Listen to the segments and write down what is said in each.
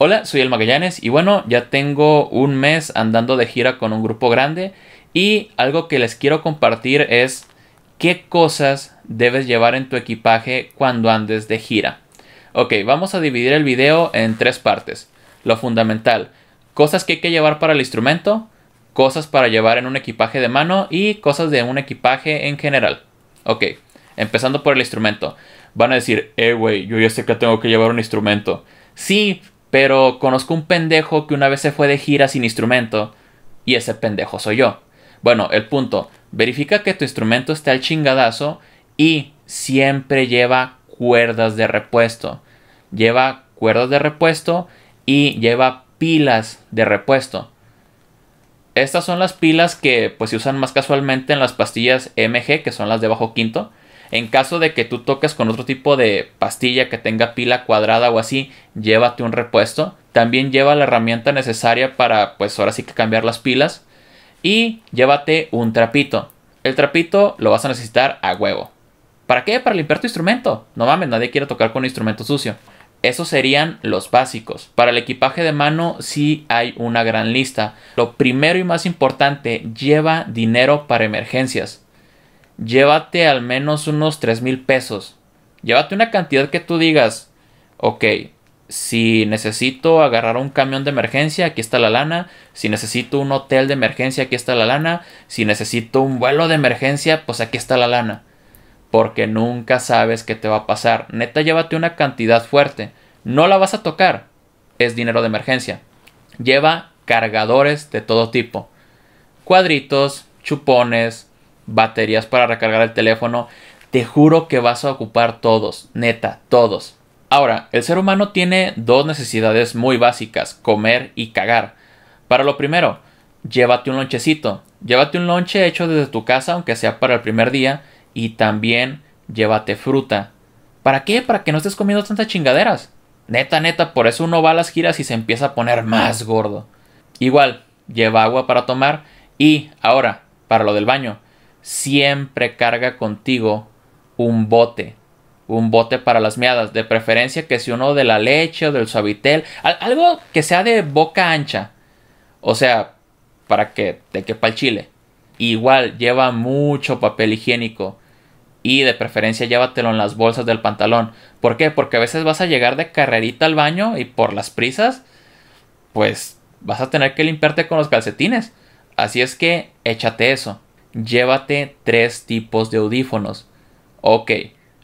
Hola, soy el Magallanes y bueno, ya tengo un mes andando de gira con un grupo grande y algo que les quiero compartir es qué cosas debes llevar en tu equipaje cuando andes de gira. Ok, vamos a dividir el video en tres partes. Lo fundamental, cosas que hay que llevar para el instrumento, cosas para llevar en un equipaje de mano y cosas de un equipaje en general. Ok, empezando por el instrumento van a decir, eh, güey, yo ya sé que tengo que llevar un instrumento. Sí, pero conozco un pendejo que una vez se fue de gira sin instrumento y ese pendejo soy yo. Bueno, el punto, verifica que tu instrumento esté al chingadazo y siempre lleva cuerdas de repuesto. Lleva cuerdas de repuesto y lleva pilas de repuesto. Estas son las pilas que pues se usan más casualmente en las pastillas MG, que son las de bajo quinto. En caso de que tú toques con otro tipo de pastilla que tenga pila cuadrada o así, llévate un repuesto. También lleva la herramienta necesaria para, pues ahora sí que cambiar las pilas. Y llévate un trapito. El trapito lo vas a necesitar a huevo. ¿Para qué? Para limpiar tu instrumento. No mames, nadie quiere tocar con un instrumento sucio. Esos serían los básicos. Para el equipaje de mano sí hay una gran lista. Lo primero y más importante, lleva dinero para emergencias llévate al menos unos 3 mil pesos. Llévate una cantidad que tú digas, ok, si necesito agarrar un camión de emergencia, aquí está la lana. Si necesito un hotel de emergencia, aquí está la lana. Si necesito un vuelo de emergencia, pues aquí está la lana. Porque nunca sabes qué te va a pasar. Neta, llévate una cantidad fuerte. No la vas a tocar. Es dinero de emergencia. Lleva cargadores de todo tipo. Cuadritos, chupones, baterías para recargar el teléfono. Te juro que vas a ocupar todos, neta, todos. Ahora, el ser humano tiene dos necesidades muy básicas, comer y cagar. Para lo primero, llévate un lonchecito. Llévate un lonche hecho desde tu casa, aunque sea para el primer día, y también llévate fruta. ¿Para qué? Para que no estés comiendo tantas chingaderas. Neta, neta, por eso uno va a las giras y se empieza a poner más gordo. Igual, lleva agua para tomar y, ahora, para lo del baño siempre carga contigo un bote. Un bote para las meadas. De preferencia que si uno de la leche o del suavitel. Algo que sea de boca ancha. O sea, para que te quepa el chile. Igual lleva mucho papel higiénico. Y de preferencia llévatelo en las bolsas del pantalón. ¿Por qué? Porque a veces vas a llegar de carrerita al baño y por las prisas, pues vas a tener que limpiarte con los calcetines. Así es que échate eso llévate tres tipos de audífonos. Ok,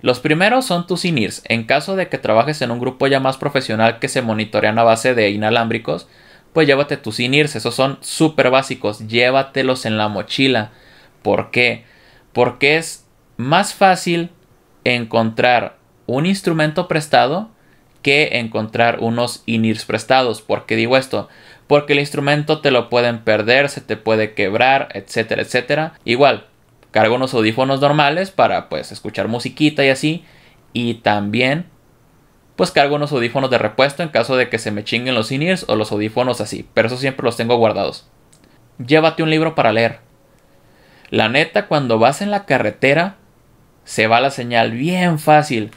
los primeros son tus in En caso de que trabajes en un grupo ya más profesional que se monitorean a base de inalámbricos, pues llévate tus in Esos son súper básicos. Llévatelos en la mochila. ¿Por qué? Porque es más fácil encontrar un instrumento prestado que encontrar unos INIRS prestados. ¿Por qué digo esto? Porque el instrumento te lo pueden perder, se te puede quebrar, etcétera, etcétera. Igual, cargo unos audífonos normales para pues escuchar musiquita y así. Y también pues cargo unos audífonos de repuesto en caso de que se me chinguen los inirs o los audífonos así, pero eso siempre los tengo guardados. Llévate un libro para leer. La neta, cuando vas en la carretera, se va la señal bien fácil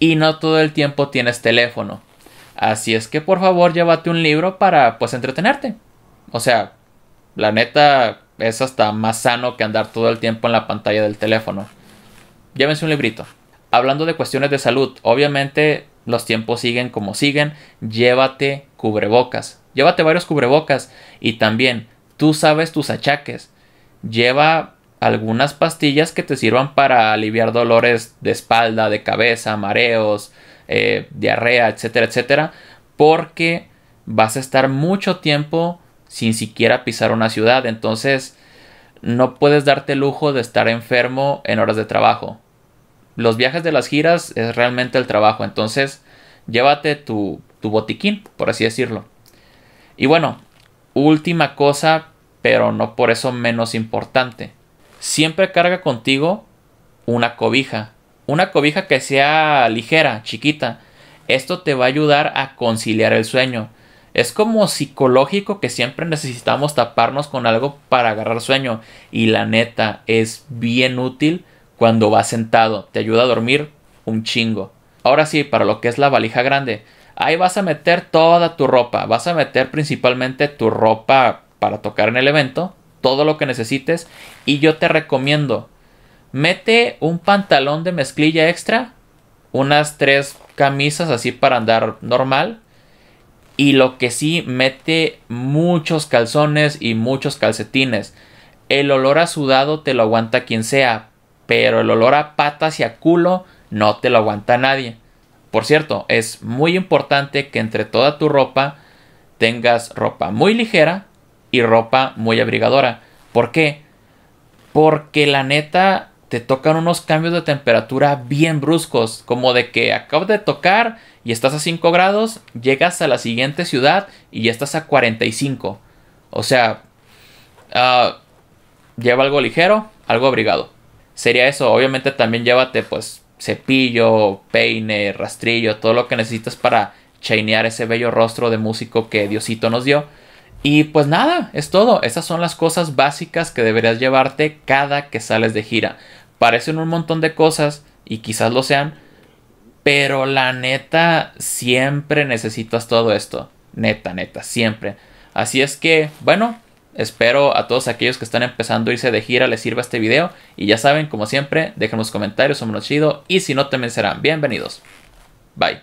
y no todo el tiempo tienes teléfono. Así es que por favor llévate un libro para pues entretenerte. O sea, la neta es hasta más sano que andar todo el tiempo en la pantalla del teléfono. Llévense un librito. Hablando de cuestiones de salud, obviamente los tiempos siguen como siguen, llévate cubrebocas. Llévate varios cubrebocas y también tú sabes tus achaques. Lleva algunas pastillas que te sirvan para aliviar dolores de espalda, de cabeza, mareos, eh, diarrea, etcétera, etcétera, porque vas a estar mucho tiempo sin siquiera pisar una ciudad, entonces no puedes darte el lujo de estar enfermo en horas de trabajo. Los viajes de las giras es realmente el trabajo, entonces llévate tu botiquín, por así decirlo. Y bueno, última cosa, pero no por eso menos importante siempre carga contigo una cobija. Una cobija que sea ligera, chiquita. Esto te va a ayudar a conciliar el sueño. Es como psicológico que siempre necesitamos taparnos con algo para agarrar sueño. Y la neta es bien útil cuando vas sentado. Te ayuda a dormir un chingo. Ahora sí, para lo que es la valija grande. Ahí vas a meter toda tu ropa. Vas a meter principalmente tu ropa para tocar en el evento todo lo que necesites. Y yo te recomiendo, mete un pantalón de mezclilla extra, unas tres camisas así para andar normal. Y lo que sí, mete muchos calzones y muchos calcetines. El olor a sudado te lo aguanta quien sea, pero el olor a patas y a culo no te lo aguanta nadie. Por cierto, es muy importante que entre toda tu ropa tengas ropa muy ligera y ropa muy abrigadora. ¿Por qué? Porque la neta te tocan unos cambios de temperatura bien bruscos, como de que acabas de tocar y estás a 5 grados, llegas a la siguiente ciudad y ya estás a 45. O sea, ah, lleva algo ligero, algo abrigado. Sería eso, obviamente también llévate pues cepillo, peine, rastrillo, todo lo que necesitas para chainear ese bello rostro de músico que Diosito nos dio. Y pues nada, es todo. Esas son las cosas básicas que deberías llevarte cada que sales de gira. Parecen un montón de cosas y quizás lo sean, pero la neta, siempre necesitas todo esto. Neta, neta, siempre. Así es que, bueno, espero a todos aquellos que están empezando a irse de gira les sirva este video. Y ya saben, como siempre, dejen los comentarios, somos chido. Y si no, también serán bienvenidos. Bye.